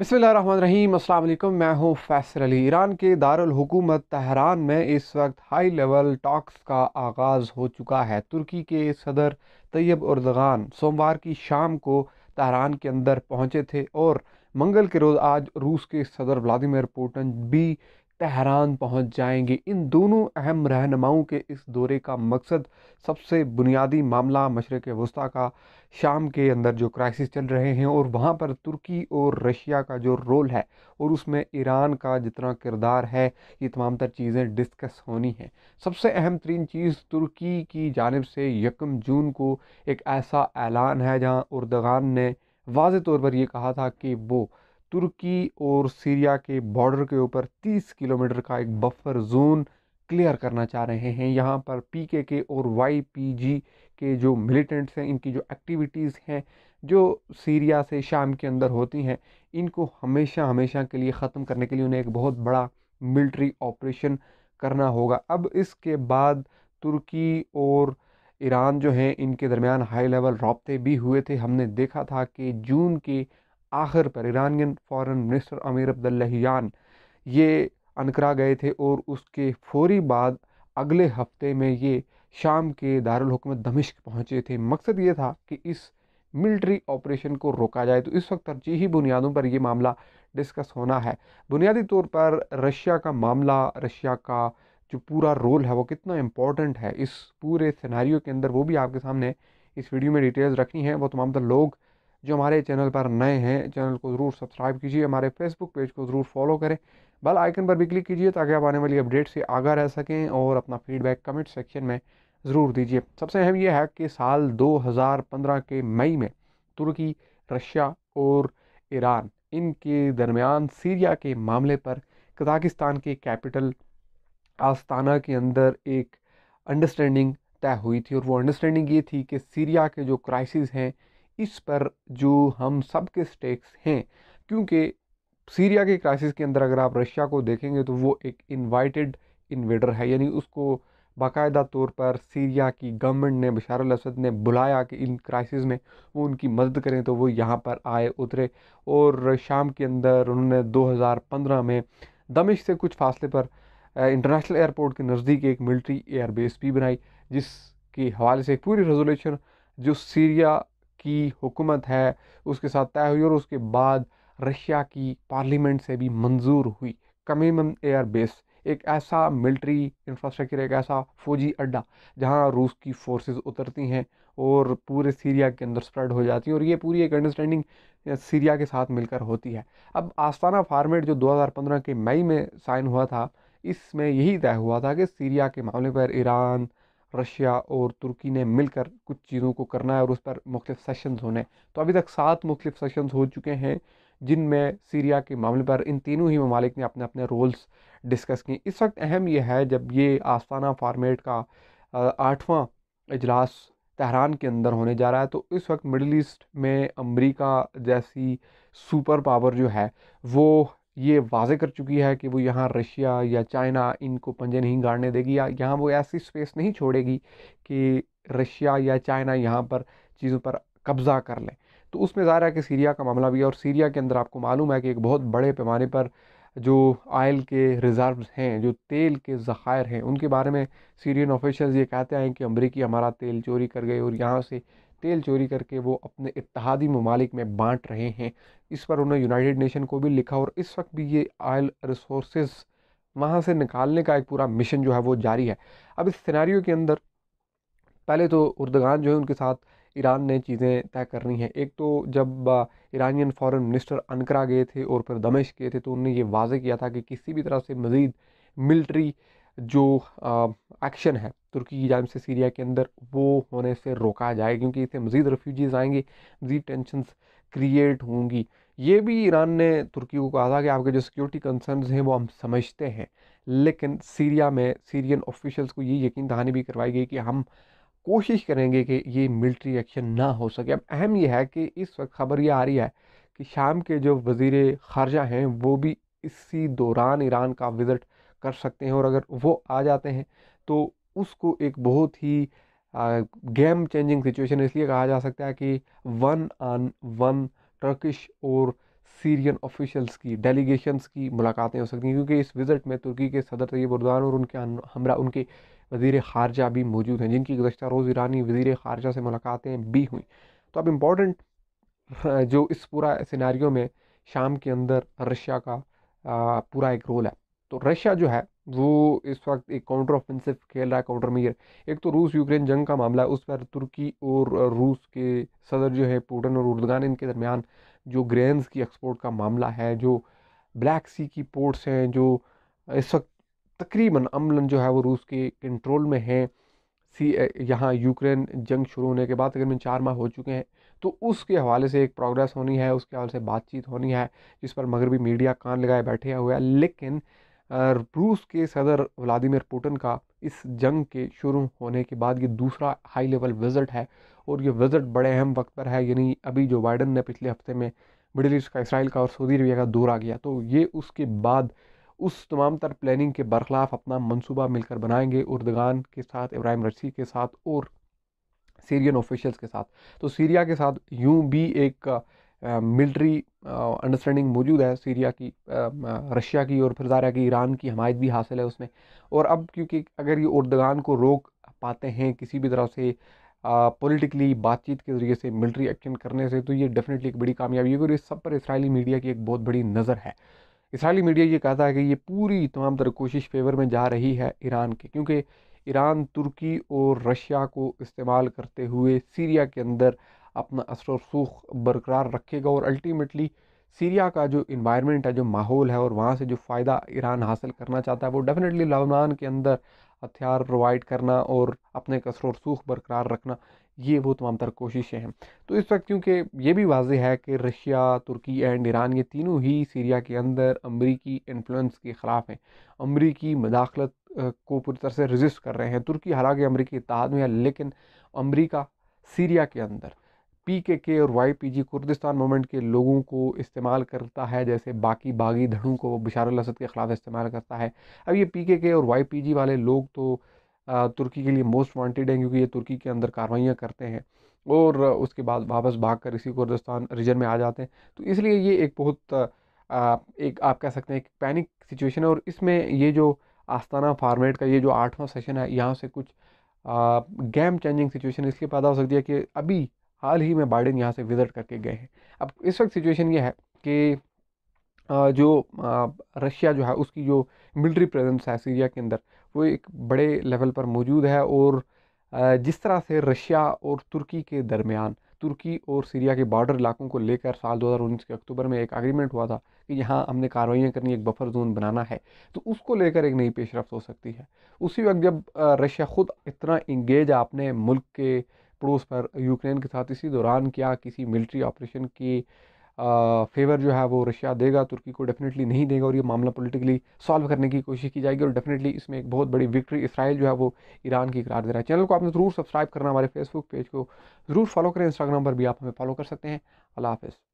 बसमीम अल्लाम मैं हूँ फैसर अली ईरान के दारकूमत तहरान में इस वक्त हाई लेवल टॉक्स का आगाज़ हो चुका है तुर्की के सदर तैयब उर्दगान सोमवार की शाम को तहरान के अंदर पहुंचे थे और मंगल के रोज़ आज रूस के सदर व्लादिमिर पुतिन भी तहरान पहुंच जाएंगे इन दोनों अहम रहनुमाओं के इस दौरे का मकसद सबसे बुनियादी मामला मशरक़ वस्ती का शाम के अंदर जो क्राइसिस चल रहे हैं और वहाँ पर तुर्की और रशिया का जो रोल है और उसमें ईरान का जितना किरदार है ये तमाम तर चीज़ें डिस्कस होनी हैं सबसे अहम तरीन चीज़ तुर्की की जानब से यकम जून को एक ऐसा ऐलान है जहाँ उर्दगान ने वाज तौर पर यह कहा था कि वो तुर्की और सीरिया के बॉर्डर के ऊपर 30 किलोमीटर का एक बफर जोन क्लियर करना चाह रहे हैं यहाँ पर पीकेके और वाईपीजी के जो मिलिटेंट्स हैं इनकी जो एक्टिविटीज़ हैं जो सीरिया से शाम के अंदर होती हैं इनको हमेशा हमेशा के लिए ख़त्म करने के लिए उन्हें एक बहुत बड़ा मिलिट्री ऑपरेशन करना होगा अब इसके बाद तुर्की और ईरान जो हैं इनके दरमियान हाई लेवल रबते भी हुए थे हमने देखा था कि जून के आखिर पर ईरानियन फॉरेन मिनिस्टर अमीर अब्दुल्लियान ये अनकरा गए थे और उसके फौरी बाद अगले हफ्ते में ये शाम के दारुलकूमत दमिश्क पहुँचे थे मकसद ये था कि इस मिलिट्री ऑपरेशन को रोका जाए तो इस वक्त तरजीही बुनियादों पर यह मामला डिस्कस होना है बुनियादी तौर पर रशिया का मामला रशिया का जो पूरा रोल है वो कितना इम्पॉर्टेंट है इस पूरे सिनारियों के अंदर वो भी आपके सामने इस वीडियो में डिटेल्स रखनी है वो तमाम तर लोग जो हमारे चैनल पर नए हैं चैनल को ज़रूर सब्सक्राइब कीजिए हमारे फेसबुक पेज को ज़रूर फॉलो करें बल आइकन पर भी क्लिक कीजिए ताकि आप आने वाली अपडेट से आगा रह सकें और अपना फीडबैक कमेंट सेक्शन में ज़रूर दीजिए सबसे अहम यह है कि साल 2015 के मई में तुर्की रशिया और ईरान इनके दरमियान सीरिया के मामले पर कजाकिस्तान के कैपिटल आस्ताना के अंदर एक अंडरस्टैंडिंग तय हुई थी और वो अंडरस्टैंडिंग ये थी कि सीरिया के जो क्राइसिस हैं इस पर जो हम सब के स्टेक्स हैं क्योंकि सीरिया के क्राइसिस के अंदर अगर आप रशिया को देखेंगे तो वो एक इनवाइटेड इन्वेडर है यानी उसको बाकायदा तौर पर सीरिया की गवर्नमेंट ने बशार असद ने बुलाया कि इन क्राइसिस में वो उनकी मदद करें तो वो यहाँ पर आए उतरे और शाम के अंदर उन्होंने 2015 में दमिश से कुछ फासले पर इंटरनेशनल एयरपोर्ट के नज़दीक एक मिलिट्री एयरबेस भी बनाई जिसके हवाले से एक पूरी रेजोल्यूशन जो सीरिया की हुकूमत है उसके साथ तय हुई और उसके बाद रशिया की पार्लियामेंट से भी मंजूर हुई कमीमन एयर बेस एक ऐसा मिलिट्री इंफ्रास्ट्रक्चर एक ऐसा फौजी अड्डा जहां रूस की फोर्सेस उतरती हैं और पूरे सीरिया के अंदर स्प्रेड हो जाती हैं और ये पूरी एक अंडरस्टैंडिंग सीरिया के साथ मिलकर होती है अब आस्ताना फार्मेट जो 2015 के मई में साइन हुआ था इसमें यही तय हुआ था कि सीरिया के मामले पर ईरान रशिया और तुर्की ने मिलकर कुछ चीज़ों को करना है और उस पर मुख्तफ सेशंस होने तो अभी तक सात मुख्तफ सेशंस हो चुके हैं जिनमें सीरिया के मामले पर इन तीनों ही ममालिक ने अपने अपने रोल्स डिस्कस किए इस वक्त अहम यह है जब ये आस्ताना फार्मेट का आठवां अजलास तहरान के अंदर होने जा रहा है तो इस वक्त मिडल ईस्ट में अमेरिका जैसी सुपर पावर जो है वो ये वाजे कर चुकी है कि वो यहाँ रशिया या चाइना इनको पंजे नहीं गाड़ने देगी या यहाँ वो ऐसी स्पेस नहीं छोड़ेगी कि रशिया या चाइना यहाँ पर चीज़ों पर कब्ज़ा कर लें तो उसमें ज़ाहिर है कि सीरिया का मामला भी है और सीरिया के अंदर आपको मालूम है कि एक बहुत बड़े पैमाने पर जो आयल के रिज़र्व हैं जो तेल के ज़ख़ायर हैं उनके बारे में सीरियन ऑफिशल्स ये कहते हैं कि अमरीकी हमारा तेल चोरी कर गए और यहाँ से तेल चोरी करके वो अपने इतिहादी ममालिक में बांट रहे हैं इस पर उन्होंने यूनाइटेड नेशन को भी लिखा और इस वक्त भी ये आयल रिसोर्सेज वहाँ से निकालने का एक पूरा मिशन जो है वो जारी है अब इस सिनारियों के अंदर पहले तो उर्दगान जो है उनके साथ ईरान ने चीज़ें तय करनी है एक तो जब ईरानियन फॉरेन मिनिस्टर अनकरा गए थे और फिर दमिश गए थे तो उनने ये वाजे किया था कि किसी भी तरह से मज़ीद मिल्ट्री जो एक्शन है तुर्की की जानब से सीरिया के अंदर वो होने से रोका जाए क्योंकि इससे मज़ीद रेफ्यूजीज़ आएंगे मज़ीद टेंशनस क्रिएट होंगी ये भी ईरान ने तुर्की को कहा था कि आपके जो सिक्योरिटी कंसर्नस हैं वो हम समझते हैं लेकिन सीरिया में सीरियन ऑफिशल्स को ये यकीन दहानी भी करवाई गई कि हम कोशिश करेंगे कि ये मिलिट्री एक्शन ना हो सके अब अहम यह है कि इस वक्त खबर यह आ रही है कि शाम के जो वजीर ख़ारजा हैं वो भी इसी दौरान ईरान का विज़िट कर सकते हैं और अगर वो आ जाते हैं तो उसको एक बहुत ही गेम चेंजिंग सिचुएशन इसलिए कहा जा सकता है कि वन ऑन वन टर्किश और सीरियन ऑफिशियल्स की डेलीगेशंस की मुलाकातें हो सकती हैं क्योंकि इस विज़िट में तुर्की के सदर तैयब उर्दान और उनके हमरा उनके वजीर खारजा भी मौजूद हैं जिनकी गुजशत रोज़ ईरानी वजीर खारजा से मुलाकातें भी हुई तो अब इम्पॉर्टेंट जो इस पूरा सिनारियों में शाम के अंदर रशिया का पूरा एक रोल है तो रशिया जो है वो इस वक्त एक काउंटर ऑफेंसिव खेल रहा है काउंटर मेयर एक तो रूस यूक्रेन जंग का मामला है उस पर तुर्की और रूस के सदर जो है पुटन और उर्दगान इनके दरमियान जो ग्रेन्स की एक्सपोर्ट का मामला है जो ब्लैक सी की पोर्ट्स हैं जो इस वक्त तकरीबन अमलन जो है वो रूस के कंट्रोल में हैं सी यहाँ यूक्रेन जंग शुरू होने के बाद तकरीबन चार माह हो चुके हैं तो उसके हवाले से एक प्रोग्रेस होनी है उसके हवाले से बातचीत होनी है जिस पर मगरबी मीडिया कान लगाए बैठे हुए हैं लेकिन रूस के सदर व्लादिमीर पुटिन का इस जंग के शुरू होने के बाद ये दूसरा हाई लेवल विज़िट है और ये विज़िट बड़े अहम वक्त पर है यानी अभी जो बाइडन ने पिछले हफ्ते में मिडिल ईस्ट का इसराइल का और सऊदी अरबिया का दौरा किया तो ये उसके बाद उस तमाम तर प्लानिंग के बरखिलाफ़ अपना मनसूबा मिलकर बनाएंगे उर्दगान के साथ इब्राहिम रसी के साथ और सीरियन ऑफिशल्स के साथ तो सीरिया के साथ यूं भी एक मिलिट्री अंडरस्टैंडिंग मौजूद है सीरिया की रशिया की और फिर ज़ाहिर की ईरान की हमायत भी हासिल है उसमें और अब क्योंकि अगर ये उर्दगान को रोक पाते हैं किसी भी तरह से पॉलिटिकली बातचीत के ज़रिए से मिलिट्री एक्शन करने से तो ये डेफिनेटली एक बड़ी कामयाबी है और इस सब पर इसराइली मीडिया की एक बहुत बड़ी नज़र है इसराइली मीडिया ये कहता है कि ये पूरी तमाम तरह कोशिश फेवर में जा रही है ईरान के क्योंकि ईरान तुर्की और रशिया को इस्तेमाल करते हुए सीरिया के अंदर अपना असर सूख बरकरार रखेगा और अल्टीमेटली सीरिया का जो इन्वायरमेंट है जो माहौल है और वहाँ से जो फ़ायदा ईरान हासिल करना चाहता है वो डेफ़िनेटली लबनान के अंदर हथियार प्रोवाइड करना और अपने कसर और सूख बरकरार रखना ये वो तमाम तर कोशिशें हैं तो इस वक्त क्योंकि ये भी वाज है कि रशिया तुर्की एंड ईरान ये तीनों ही सीरिया के अंदर अमरीकी इन्फ्लुंस के ख़िलाफ़ हैं अमरीकी मदाखलत को पूरी तरह से रजिस्ट कर रहे हैं तुर्की हालांकि अमरीकी इतिहाद में है लेकिन अमरीका सीरिया के अंदर पी के के और Y P G Kurdistan movement के लोगों को इस्तेमाल करता है जैसे बाकी बागी धड़ों को बशार असद के ख़िलाफ़ इस्तेमाल करता है अब ये पी के के और वाई पी जी वाले लोग तो तुर्की के लिए मोस्ट वांटेड हैं क्योंकि ये तुर्की के अंदर कार्रवाइयाँ करते हैं और उसके बाद वापस भाग कर इसी कुर्दिस्तान रीजन में आ जाते हैं तो इसलिए ये एक बहुत एक आप कह सकते हैं एक पैनिक सिचुएशन है और इसमें ये जो आस्ताना फार्मेट का ये जो आठवां सेशन है यहाँ से कुछ गेम चेंजिंग सिचुएशन इसलिए पैदा हो सकती है कि अभी हाल ही में बाइडन यहाँ से विज़िट करके गए हैं अब इस वक्त सिचुएशन ये है कि जो रशिया जो है उसकी जो मिलिट्री प्रेजेंस है सीरिया के अंदर वो एक बड़े लेवल पर मौजूद है और जिस तरह से रशिया और तुर्की के दरमियान तुर्की और सीरिया के बॉर्डर इलाकों को लेकर साल 2019 के अक्टूबर में एक एग्रीमेंट हुआ था कि यहाँ हमने कार्रवाइयाँ करनी एक बफर जोन बनाना है तो उसको लेकर एक नई पेशरफ हो सकती है उसी वक्त जब रशिया ख़ुद इतना इंगेज अपने मुल्क के पड़ोस पर यूक्रेन के साथ इसी दौरान क्या किसी मिलिट्री ऑपरेशन की फेवर जो है वो रशिया देगा तुर्की को डेफिनेटली नहीं देगा और ये मामला पॉलिटिकली सॉल्व करने की कोशिश की जाएगी और डेफिनेटली इसमें एक बहुत बड़ी विक्ट्री इसराइल जो है वो ईरान की करार दे रहा है चैनल को आपने ज़रूर सब्सक्राइब करना हमारे फेसबुक पेज को ज़रूर फॉलो करें इंस्टाग्राम पर भी आप हमें फॉलो कर सकते हैं अल्लाह हाफिज़